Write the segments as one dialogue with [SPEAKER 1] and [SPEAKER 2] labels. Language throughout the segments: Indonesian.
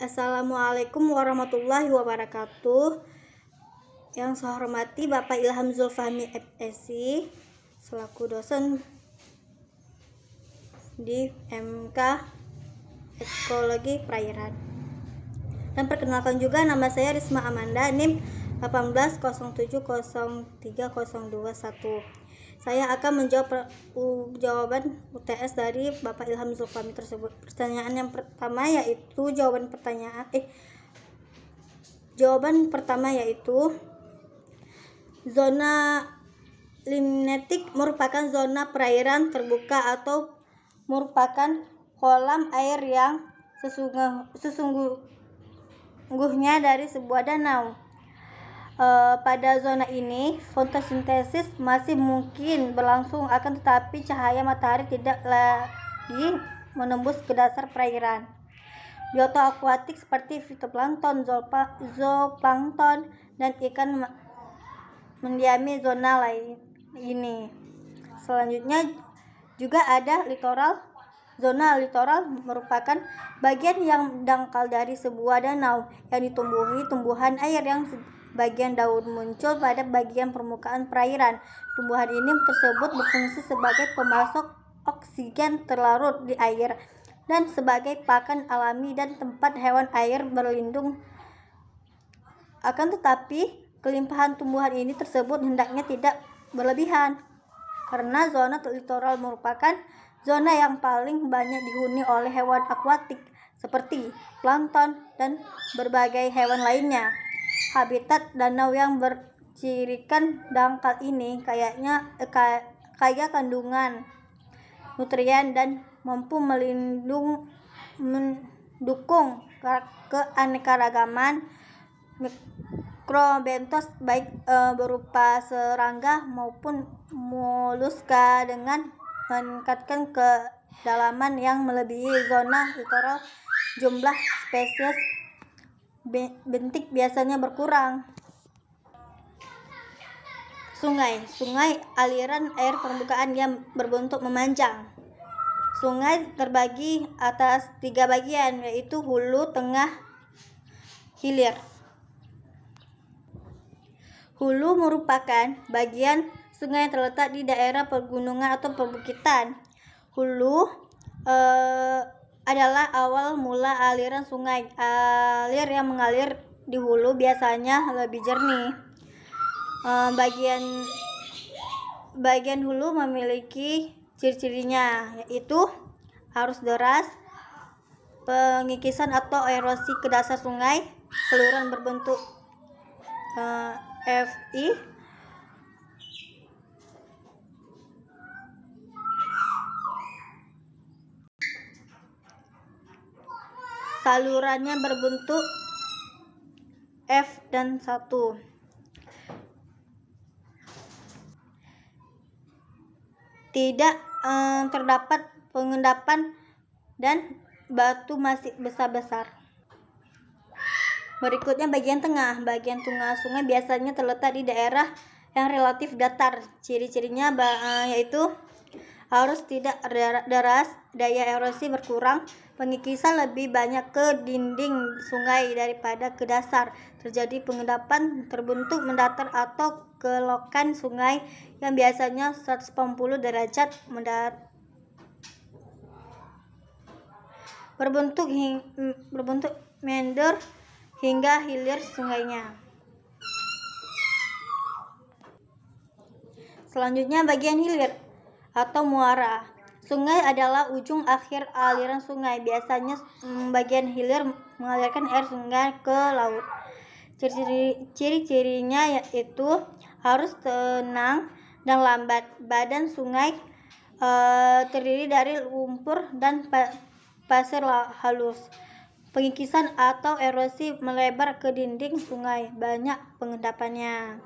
[SPEAKER 1] Assalamualaikum warahmatullahi wabarakatuh. Yang saya hormati Bapak Ilham Zulfahmi FSI selaku dosen di MK Ekologi Perairan. Dan perkenalkan juga nama saya Risma Amanda, NIM 180703021. Saya akan menjawab jawaban UTS dari Bapak Ilham Zulfami tersebut. Pertanyaan yang pertama yaitu jawaban pertanyaan eh jawaban pertama yaitu zona limnetik merupakan zona perairan terbuka atau merupakan kolam air yang sesungguh, sesungguhnya dari sebuah danau. Uh, pada zona ini fotosintesis masih mungkin berlangsung akan tetapi cahaya matahari tidak lagi menembus ke dasar perairan biota akuatik seperti fitoplankton, zooplankton dan ikan mendiami zona lain ini selanjutnya juga ada litoral zona litoral merupakan bagian yang dangkal dari sebuah danau yang ditumbuhi tumbuhan air yang bagian daun muncul pada bagian permukaan perairan. Tumbuhan ini tersebut berfungsi sebagai pemasok oksigen terlarut di air dan sebagai pakan alami dan tempat hewan air berlindung. Akan tetapi, kelimpahan tumbuhan ini tersebut hendaknya tidak berlebihan karena zona litoral merupakan zona yang paling banyak dihuni oleh hewan akuatik seperti plankton dan berbagai hewan lainnya habitat danau yang bercirikan dangkal ini kayaknya eh, kaya kandungan nutrien dan mampu melindung mendukung keanekaragaman mikrobentos baik e, berupa serangga maupun moluska dengan meningkatkan kedalaman yang melebihi zona littoral jumlah spesies bentik biasanya berkurang. Sungai, sungai aliran air permukaan yang berbentuk memanjang. Sungai terbagi atas tiga bagian yaitu hulu, tengah, hilir. Hulu merupakan bagian sungai yang terletak di daerah pegunungan atau perbukitan. Hulu eh, adalah awal mula aliran sungai. Alir eh, yang mengalir di hulu biasanya lebih jernih. Eh, bagian bagian hulu memiliki ciri-cirinya yaitu arus deras, pengikisan atau erosi ke dasar sungai, saluran berbentuk uh, eh, FI Salurannya berbentuk F dan 1. Tidak eh, terdapat pengendapan dan batu masih besar-besar. Berikutnya bagian tengah. Bagian tengah sungai biasanya terletak di daerah yang relatif datar. Ciri-cirinya eh, yaitu arus tidak deras, daya erosi berkurang, Pengikisan lebih banyak ke dinding sungai daripada ke dasar. Terjadi pengendapan terbentuk mendatar atau kelokan sungai yang biasanya 180 derajat mendatar berbentuk hing, hmm, berbentuk mender hingga hilir sungainya. Selanjutnya bagian hilir atau muara. Sungai adalah ujung akhir aliran sungai. Biasanya mm, bagian hilir mengalirkan air sungai ke laut. Ciri-cirinya yaitu harus tenang dan lambat. Badan sungai e, terdiri dari lumpur dan pasir halus. Pengikisan atau erosi melebar ke dinding sungai. Banyak pengendapannya.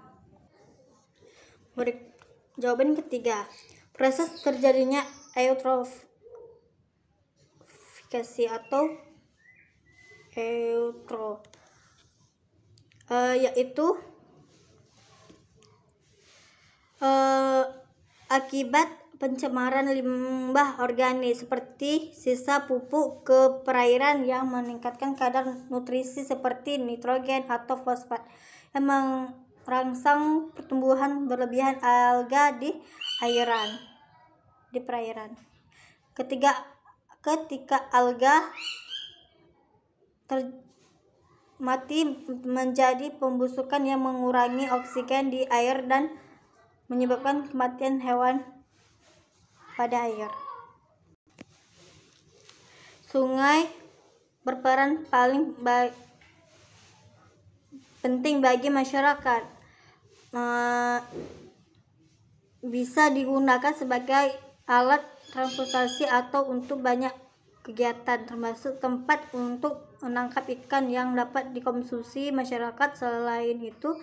[SPEAKER 1] Jawaban ketiga, proses terjadinya eutrofikasi atau eutro uh, ah, yaitu uh, ah, akibat pencemaran limbah organik seperti sisa pupuk ke perairan yang meningkatkan kadar nutrisi seperti nitrogen atau fosfat yang merangsang pertumbuhan berlebihan alga di airan di perairan. Ketiga, ketika alga ter, mati menjadi pembusukan yang mengurangi oksigen di air dan menyebabkan kematian hewan pada air. Sungai berperan paling baik penting bagi masyarakat. Eh, bisa digunakan sebagai alat transportasi atau untuk banyak kegiatan termasuk tempat untuk menangkap ikan yang dapat dikonsumsi masyarakat selain itu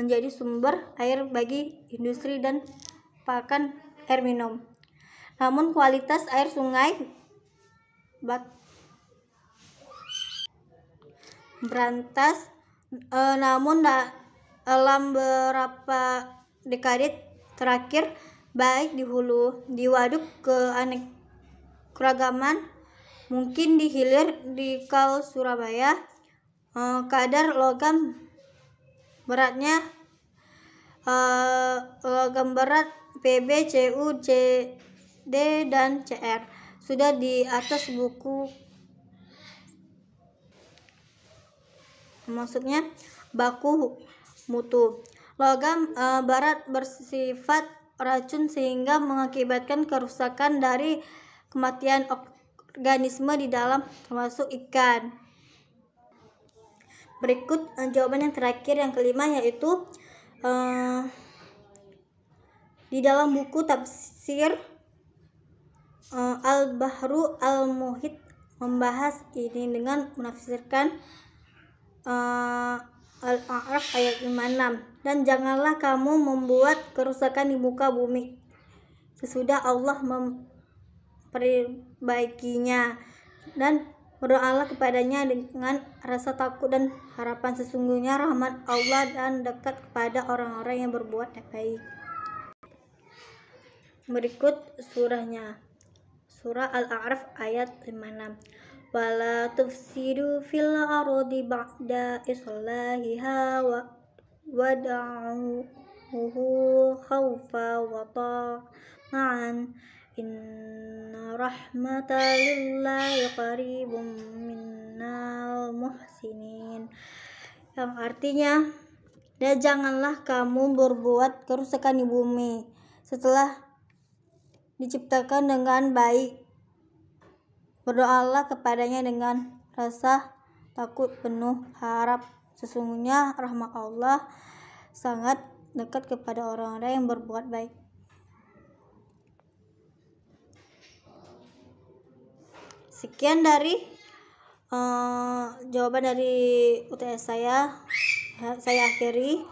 [SPEAKER 1] menjadi sumber air bagi industri dan pakan air minum. Namun kualitas air sungai bat berantas e, namun da, dalam beberapa dekade terakhir baik di hulu di waduk ke keragaman mungkin di hilir di Kal Surabaya eh, kadar logam beratnya eh, logam berat PB, CU, CD dan CR sudah di atas buku maksudnya baku mutu logam e, eh, barat bersifat racun sehingga mengakibatkan kerusakan dari kematian organisme di dalam termasuk ikan. Berikut eh, jawaban yang terakhir yang kelima yaitu uh, di dalam buku tafsir uh, Al-Bahru Al-Muhit membahas ini dengan menafsirkan Al-A'raf ayat 56 Dan janganlah kamu membuat kerusakan di muka bumi Sesudah Allah memperbaikinya Dan berdoalah kepadanya dengan rasa takut dan harapan sesungguhnya rahmat Allah dan dekat kepada orang-orang yang berbuat baik. Berikut surahnya. Surah Al-A'raf ayat 56 wala tufsidu fil ardi ba'da islahiha wa wad'uhu khawfa wa ta'an inna rahmatallahi qaribum minnal muhsinin yang artinya dan janganlah kamu berbuat kerusakan di bumi setelah diciptakan dengan baik Berdoalah kepadanya dengan rasa takut penuh harap. Sesungguhnya rahmat Allah sangat dekat kepada orang-orang yang berbuat baik. Sekian dari uh, jawaban dari UTS saya. Saya akhiri.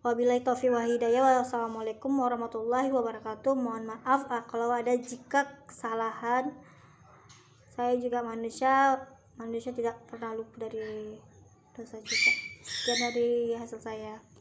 [SPEAKER 1] Wabillahi taufiq wa hidayah. Wassalamualaikum warahmatullahi wabarakatuh. Mohon maaf ah, kalau ada jika kesalahan saya juga manusia manusia tidak pernah luput dari dosa juga dan dari hasil saya